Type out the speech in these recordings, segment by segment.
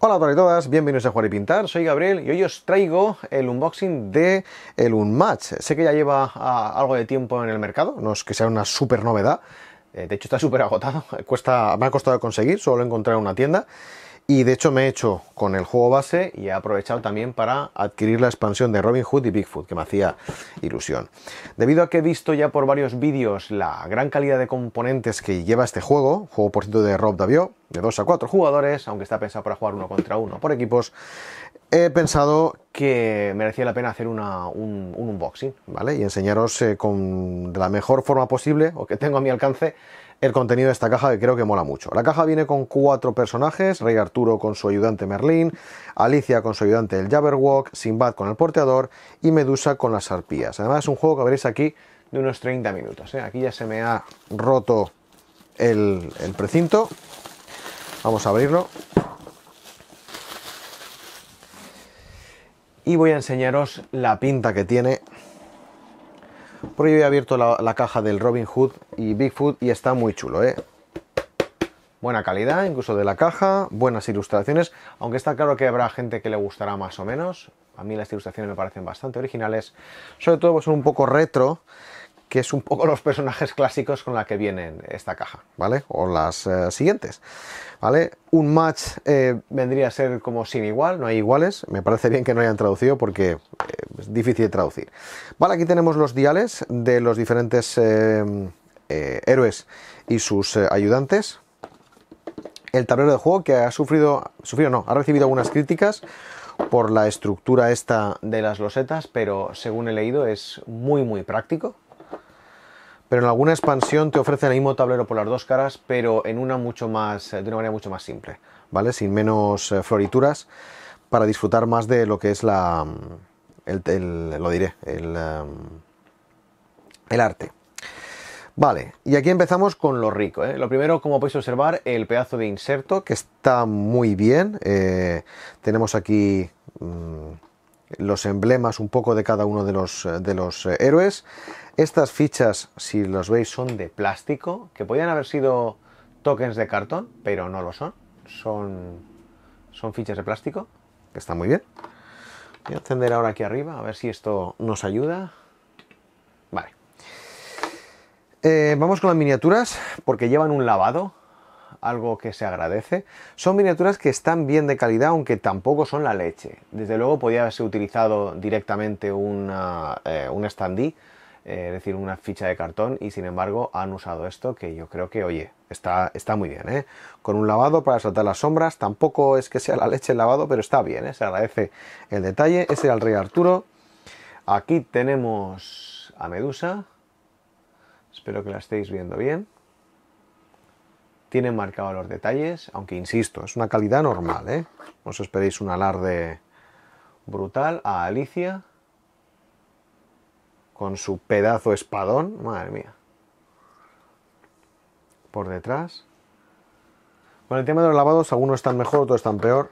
Hola a todos y todas, bienvenidos a Jugar y Pintar, soy Gabriel y hoy os traigo el unboxing de el Unmatch. Sé que ya lleva ah, algo de tiempo en el mercado, no es que sea una super novedad, eh, de hecho está súper agotado, Cuesta, me ha costado conseguir, solo he encontrado en una tienda y de hecho me he hecho con el juego base y he aprovechado también para adquirir la expansión de Robin Hood y Bigfoot, que me hacía ilusión. Debido a que he visto ya por varios vídeos la gran calidad de componentes que lleva este juego, juego por cierto de Rob Davio, de 2 a 4 jugadores, aunque está pensado para jugar uno contra uno por equipos, he pensado que merecía la pena hacer un, unboxing, ¿vale? Y enseñaros eh, con, de la mejor forma posible, o que tengo a mi alcance, el contenido de esta caja que creo que mola mucho. La caja viene con cuatro personajes, Rey Arturo con su ayudante Merlín, Alicia con su ayudante el Jabberwock, Sinbad con el porteador y Medusa con las arpías. Además es un juego que veréis aquí de unos 30 minutos. ¿eh? Aquí ya se me ha roto el precinto Vamos a abrirlo. Y voy a enseñaros la pinta que tiene. Porque yo he abierto la, caja del Robin Hood y Bigfoot y está muy chulo, ¿eh? Buena calidad, incluso de la caja, buenas ilustraciones, aunque está claro que habrá gente que le gustará más o menos. A mí las ilustraciones me parecen bastante originales, sobre todo pues, son un poco retro que es un poco los personajes clásicos con la que viene esta caja, ¿vale? O las eh, siguientes, ¿vale? Un match eh, vendría a ser como sin igual, no hay iguales, me parece bien que no hayan traducido porque eh, es difícil de traducir. Vale, aquí tenemos los diales de los diferentes héroes y sus ayudantes. El tablero de juego que ha sufrido, sufrido no, ha recibido algunas críticas por la estructura esta de las losetas, pero según he leído es muy muy práctico, pero en alguna expansión te ofrece el mismo tablero por las dos caras, pero en una mucho más, eh, de una manera mucho más simple, ¿vale? Sin menos eh, florituras, para disfrutar más de lo que es la, mm, el, lo diré, el, mm, el arte. Vale, y aquí empezamos con lo rico. ¿eh? Lo primero, como podéis observar, el pedazo de inserto, que está muy bien. tenemos aquí mm, los emblemas un poco de cada uno de los, eh, de los eh, héroes. Estas fichas, si los veis, son de plástico, que podían haber sido tokens de cartón, pero no lo son. Son, son fichas de plástico, que está muy bien. Voy a encender ahora aquí arriba, a ver si esto nos ayuda. Vale. Eh, vamos con las miniaturas, porque llevan un lavado algo que se agradece. Son miniaturas que están bien de calidad, aunque tampoco son la leche. Desde luego podía haberse utilizado directamente eh, un standee, eh, es decir, una ficha de cartón, y sin embargo han usado esto, que yo creo que, oye, está, está muy bien. ¿eh? Con un lavado para saltar las sombras, tampoco es que sea la leche el lavado, pero está bien, se agradece el detalle. Este era el rey Arturo. Aquí tenemos a Medusa. Espero que la estéis viendo bien. Tiene marcados los detalles, aunque insisto, es una calidad normal, ¿eh? No os esperéis un alarde brutal a Alicia con su pedazo espadón, madre mía. Por detrás. Bueno, el tema de los lavados, algunos están mejor, otros están peor.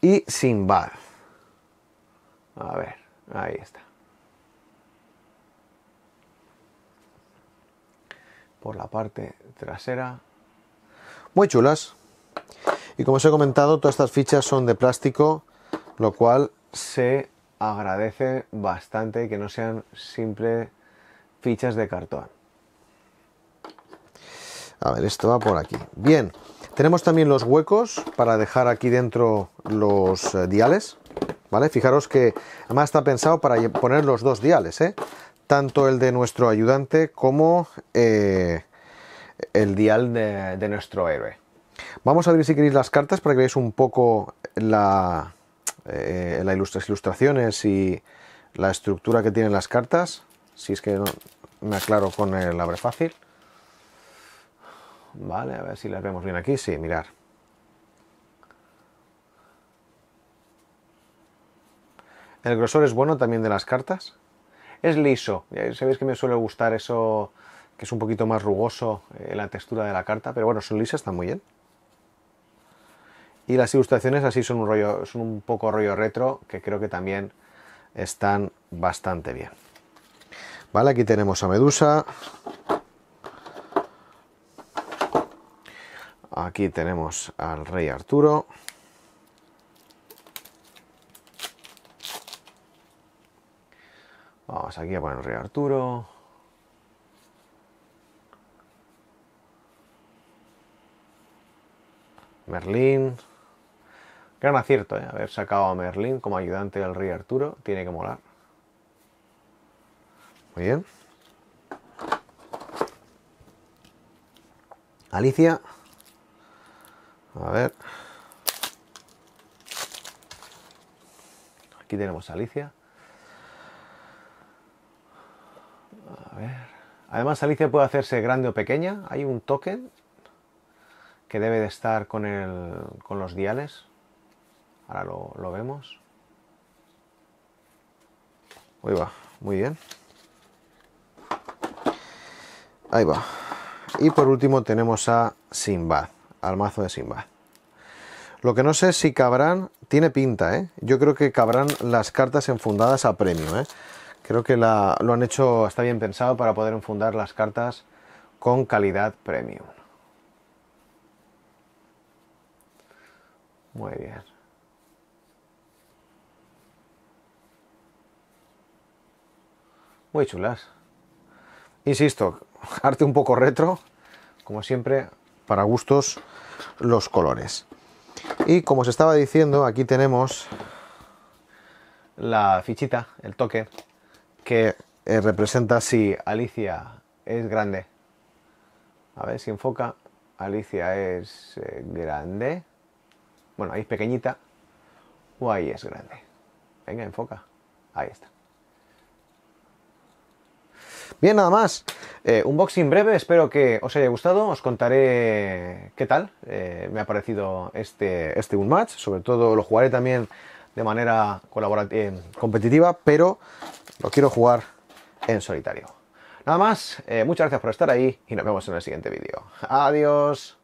Y sin bar. A ver, ahí está. Por la parte trasera muy chulas. Y como os he comentado, todas estas fichas son de plástico, lo cual se agradece bastante que no sean simples fichas de cartón. A ver, esto va por aquí. Bien, tenemos también los huecos para dejar aquí dentro los eh, diales. ¿Vale? Fijaros que además está pensado para poner los dos diales, ¿eh? tanto el de nuestro ayudante como eh, el dial de, nuestro héroe. Vamos a abrir si queréis las cartas para que veáis un poco la, eh, las ilustraciones y la estructura que tienen las cartas. Si es que me aclaro con el abre fácil. Vale, a ver si las vemos bien aquí. Sí, mirar. El grosor es bueno también de las cartas. Es liso. Ya sabéis que me suele gustar eso que es un poquito más rugoso en eh, la textura de la carta, pero bueno, son lisas, están muy bien. Y las ilustraciones así son un, rollo, son un poco rollo retro, que creo que también están bastante bien. Vale, aquí tenemos a Medusa. Aquí tenemos al rey Arturo. Vamos aquí a poner el rey Arturo. Merlín. Gran acierto, ¿eh? haber sacado a Merlín como ayudante del rey Arturo. Tiene que molar. Muy bien. Alicia. A ver. Aquí tenemos a Alicia. A ver. Además, Alicia puede hacerse grande o pequeña. Hay un token que debe de estar con, el, con los diales. Ahora lo, vemos. Ahí va, muy bien. Ahí va. Y por último tenemos a Sinbad, al mazo de Sinbad. Lo que no sé es si cabrán, tiene pinta, ¿eh? Yo creo que cabrán las cartas enfundadas a premio, ¿eh? Creo que lo han hecho, está bien pensado para poder enfundar las cartas con calidad premium. Muy bien. Muy chulas. Insisto, arte un poco retro, como siempre, para gustos los colores. Y como os estaba diciendo, aquí tenemos la fichita, el toque, que eh, representa si Alicia es grande. A ver si enfoca. Alicia es eh, grande. Bueno, ahí es pequeñita o ahí es grande. Venga, enfoca. Ahí está. Bien, nada más. un eh, unboxing breve, espero que os haya gustado. Os contaré qué tal eh, me ha parecido este, este match. Sobre todo lo jugaré también de manera eh, competitiva, pero lo quiero jugar en solitario. Nada más, muchas gracias por estar ahí y nos vemos en el siguiente vídeo. Adiós.